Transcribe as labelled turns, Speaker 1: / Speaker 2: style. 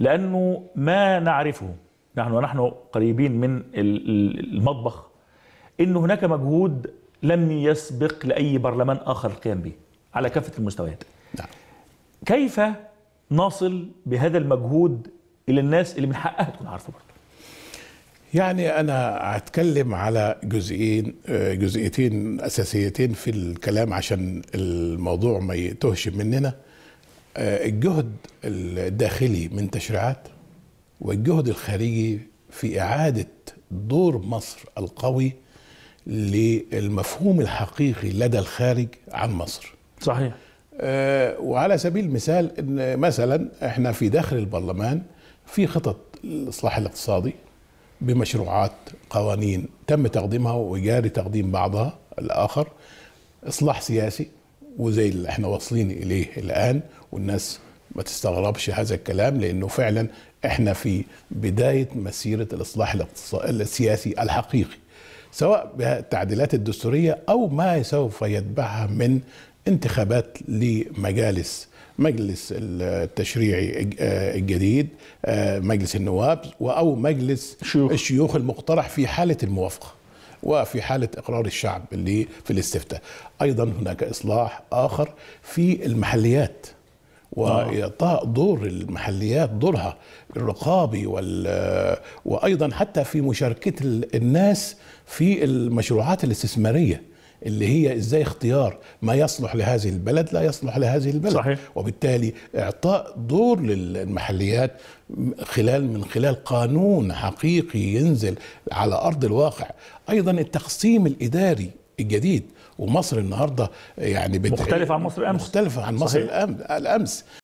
Speaker 1: لأنه ما نعرفه نحن ونحن قريبين من المطبخ أن هناك مجهود لم يسبق لأي برلمان آخر القيام به على كافة المستويات نعم. كيف نصل بهذا المجهود إلى الناس اللي من حقها تكون عارفة برضه
Speaker 2: يعني أنا هتكلم على جزئين آه، جزئيتين أساسيتين في الكلام عشان الموضوع ما يتهش مننا آه، الجهد الداخلي من تشريعات والجهد الخارجي في إعادة دور مصر القوي للمفهوم الحقيقي لدى الخارج عن مصر صحيح آه وعلى سبيل المثال إن مثلا احنا في داخل البرلمان في خطط الإصلاح الاقتصادي بمشروعات قوانين تم تقديمها وجاري تقديم بعضها الآخر إصلاح سياسي وزي اللي احنا واصلين اليه الان والناس ما تستغربش هذا الكلام لانه فعلا احنا في بدايه مسيره الاصلاح السياسي الحقيقي سواء بالتعديلات الدستوريه او ما سوف يتبعها من انتخابات لمجالس مجلس التشريعي الجديد مجلس النواب او مجلس الشيوخ, الشيوخ المقترح في حاله الموافقه وفي حالة إقرار الشعب اللي في الاستفتاء أيضا هناك إصلاح آخر في المحليات وإعطاء دور المحليات دورها الرقابي وال وأيضا حتى في مشاركة الناس في المشروعات الاستثمارية اللي هي ازاي اختيار ما يصلح لهذه البلد لا يصلح لهذه البلد صحيح. وبالتالي اعطاء دور للمحليات خلال من خلال قانون حقيقي ينزل على ارض الواقع ايضا التقسيم الاداري الجديد ومصر النهارده يعني مختلف عن مصر الامس مختلف عن مصر صحيح. الامس